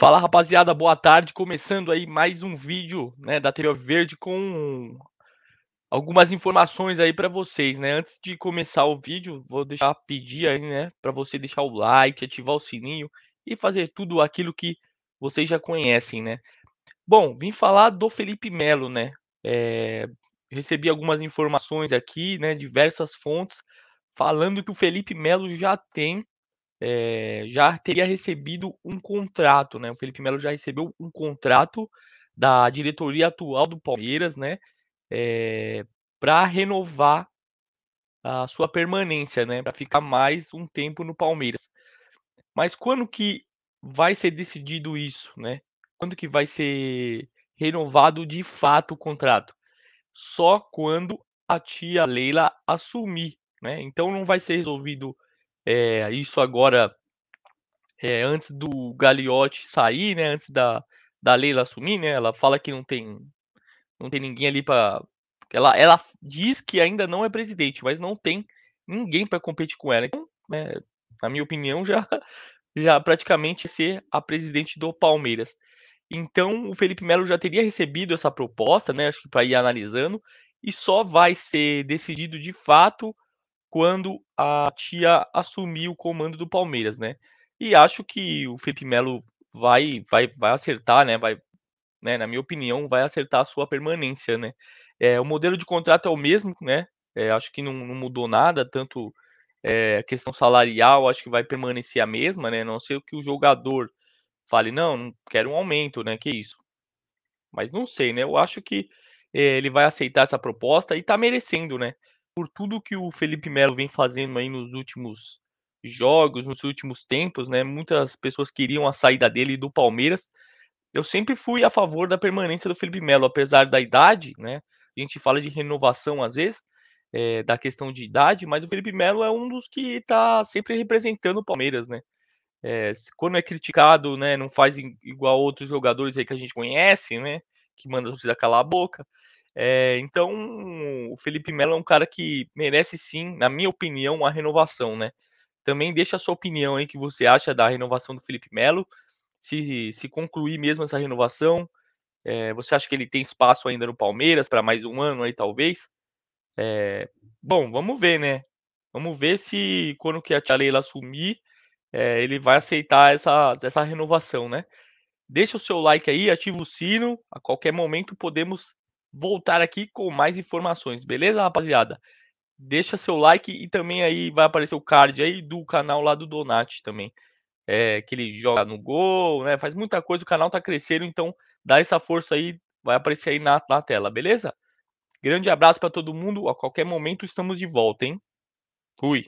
Fala rapaziada, boa tarde. Começando aí mais um vídeo né, da TV Verde com algumas informações aí para vocês, né? Antes de começar o vídeo, vou deixar pedir aí, né, para você deixar o like, ativar o sininho e fazer tudo aquilo que vocês já conhecem, né? Bom, vim falar do Felipe Melo, né? É... recebi algumas informações aqui, né, diversas fontes falando que o Felipe Melo já tem é, já teria recebido um contrato, né? O Felipe Melo já recebeu um contrato da diretoria atual do Palmeiras, né? É, eh, para renovar a sua permanência, né? Para ficar mais um tempo no Palmeiras. Mas quando que vai ser decidido isso, né? Quando que vai ser renovado de fato o contrato? Só quando a tia Leila assumir, né? Então não vai ser resolvido é, isso agora é, antes do Gagliotti sair, né, antes da, da Leila assumir, né, ela fala que não tem não tem ninguém ali para ela, ela diz que ainda não é presidente, mas não tem ninguém para competir com ela. Então, né, na minha opinião, já já praticamente ser a presidente do Palmeiras. Então, o Felipe Melo já teria recebido essa proposta, né, acho que para ir analisando, e só vai ser decidido de fato quando a tia assumiu o comando do Palmeiras, né? E acho que o Felipe Melo vai, vai, vai acertar, né? Vai, né? Na minha opinião, vai acertar a sua permanência, né? É, o modelo de contrato é o mesmo, né? É, acho que não, não, mudou nada, tanto é, a questão salarial, acho que vai permanecer a mesma, né? Não sei o que o jogador fale, não, não quero um aumento, né? Que isso. Mas não sei, né? Eu acho que é, ele vai aceitar essa proposta e tá merecendo, né? por tudo que o Felipe Melo vem fazendo aí nos últimos jogos, nos últimos tempos, né? Muitas pessoas queriam a saída dele do Palmeiras. Eu sempre fui a favor da permanência do Felipe Melo, apesar da idade, né? A gente fala de renovação às vezes, é, da questão de idade, mas o Felipe Melo é um dos que está sempre representando o Palmeiras, né? É, quando é criticado, né, não faz igual outros jogadores aí que a gente conhece, né, que manda a torcida calar a boca. É, então, o Felipe Melo é um cara que merece sim, na minha opinião, a renovação, né? Também deixa a sua opinião aí que você acha da renovação do Felipe Melo, se, se concluir mesmo essa renovação, é, você acha que ele tem espaço ainda no Palmeiras para mais um ano aí, talvez? É, bom, vamos ver, né? Vamos ver se quando que a Tia Leila assumir, é, ele vai aceitar essa, essa renovação, né? Deixa o seu like aí, ativa o sino. A qualquer momento podemos voltar aqui com mais informações, beleza, rapaziada? Deixa seu like e também aí vai aparecer o card aí do canal lá do Donati também. É, que ele joga no gol, né? Faz muita coisa, o canal tá crescendo, então dá essa força aí, vai aparecer aí na, na tela, beleza? Grande abraço para todo mundo, a qualquer momento estamos de volta, hein? Fui.